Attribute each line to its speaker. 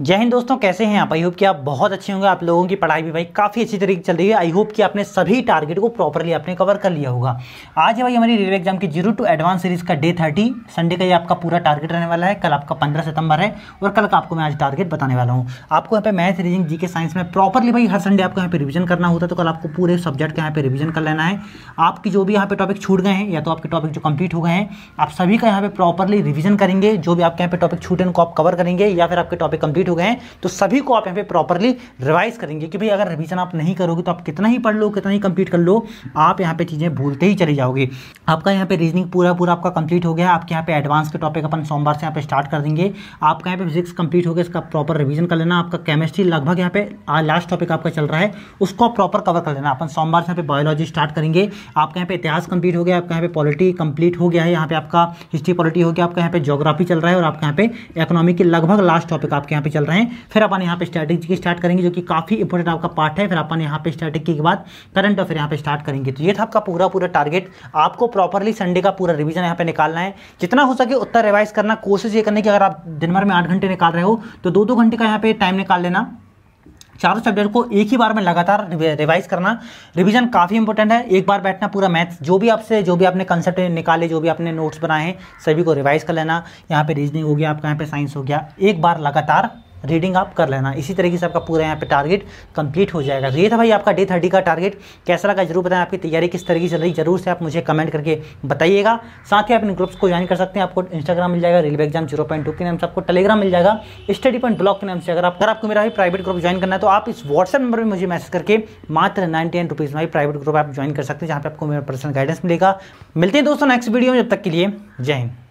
Speaker 1: जय हिंद दोस्तों कैसे हैं आप आई होप कि आप बहुत अच्छे होंगे आप लोगों की पढ़ाई भी भाई काफ़ी अच्छी तरीके चल रही है आई होप कि आपने सभी टारगेट को प्रॉपरली आपने कवर कर लिया होगा आज है भाई हमारी रेलवे एग्जाम की जीरो टू एडवांस सीरीज का डे थर्टी संडे का ये आपका पूरा टारगेट रहने वाला है कल आपका पंद्रह सितंबर है और कल का आपको मैं आज टारगेट बताने वाला हूँ आपको यहाँ पर मैथ रीजिंग जी के साइंस में प्रॉपरली भाई हर संडे आपको यहाँ पर रिविजन करना होता है तो कल आपको पूरे सब्जेक्ट का यहाँ पर रिविजन कर लेना है आपकी जो भी यहाँ पे टॉपिक छूट गए हैं या तो आपके टॉपिक जो कंप्लीट हो गए हैं आप सभी का यहाँ पर प्रॉपरली रिविजन करेंगे जो भी आपके यहाँ पे टॉपिक छूटे उनको आप कवर करेंगे या फिर आपके टॉपिक कंप्लीट कंप्लीट हो गए हैं तो सभी को आप यहाँ पे प्रॉपरली रिवाइज करेंगे कि भाई अगर रिविजन आप नहीं करोगे तो आप कितना ही पढ़ लो कितना ही कंप्लीट कर लो आप यहाँ पे चीज़ें भूलते ही चले जाओगे आपका यहाँ पे रीजनिंग पूरा पूरा आपका कंप्लीट हो गया आपके यहाँ पे एडवांस के टॉपिक अपन सोमवार से यहाँ पे स्टार्ट कर देंगे आपका यहाँ पे फिजिक्स कंप्लीट हो गया इसका प्रॉपर रिविजन कर लेना आपका केमिस्ट्री लगभग यहाँ पे लास्ट टॉपिक आपका चल रहा है उसको आप प्रॉपर कवर कर लेना अपन सोमवार से यहाँ पे बायोलॉजी स्टार्ट करेंगे आपका यहाँ पे इतिहास कंप्लीट हो गया आपका यहाँ पे पॉलिटी कंप्लीट हो गया है यहाँ पे आपका हिस्ट्री पॉलिटी हो गया आपका यहाँ पे जोग्राफी चल रहा है और आपके यहाँ पे इकोनॉमी के लगभग लास्ट टॉपिक आपके यहाँ पे चल रहे हैं फिर अपन यहाँ पे स्ट्रैटेजी स्टार्ट करेंगे जो कि काफ़ी इंपॉर्टेंट आपका पार्ट है फिर अपन यहाँ पे स्ट्रैटेजी के बाद करंट अफेयर यहाँ पे स्टार्ट करेंगे तो ये था आपका पूरा पूरा टारगेट आपको प्रॉपरली संडे का पूरा रिविजन यहाँ पे निकालना है जितना हो सके उतना रिवाइज करना कोशिश ये करने की अगर आप दिन भर में आठ घंटे निकाल रहे हो तो दो दो घंटे का यहाँ पे टाइम निकाल लेना चारों सब्जेक्ट को एक ही बार में लगातार रिवाइज करना रिवीजन काफ़ी इंपॉर्टेंट है एक बार बैठना पूरा मैथ्स जो भी आपसे जो भी आपने कंसेप्ट निकाले जो भी आपने नोट्स बनाए हैं सभी को रिवाइज कर लेना यहाँ पे रीजनिंग हो गया आपका यहाँ पे साइंस हो गया एक बार लगातार रीडिंग आप कर लेना इसी तरीके से आपका पूरा यहाँ पे टारगेट कंप्लीट हो जाएगा तो ये था भाई आपका डे थर्टी का टारगेट कैसा लगा जरूर बताएं आपकी तैयारी किस तरीके से चल रही जरूर से आप मुझे कमेंट करके बताइएगा साथ ही आप इन ग्रुप्स को ज्वाइन कर सकते हैं आपको इंस्टाग्राम मिल जाएगा railway exam zero point two के नाम से आपको टेलीग्राम मिल जाएगा स्टडी पॉइंट ब्लॉग के नाम से अगर आप अगर आपको मेरा भी प्राइवेट ग्रुप ज्वाइन करना है तो आप इस व्हाट्सएप नंबर में मुझे मैसेज करके मात्र नाइनटी नाइन रुपीज़ में प्राइवेट ग्रुप आप ज्वाइन कर सकते हैं जहाँ पर आपको मेरा पर्सनल गाइडेंस मिलेगा मिलते हैं दोस्तों नेक्स्ट वीडियो में जब तक के लिए जय हिंद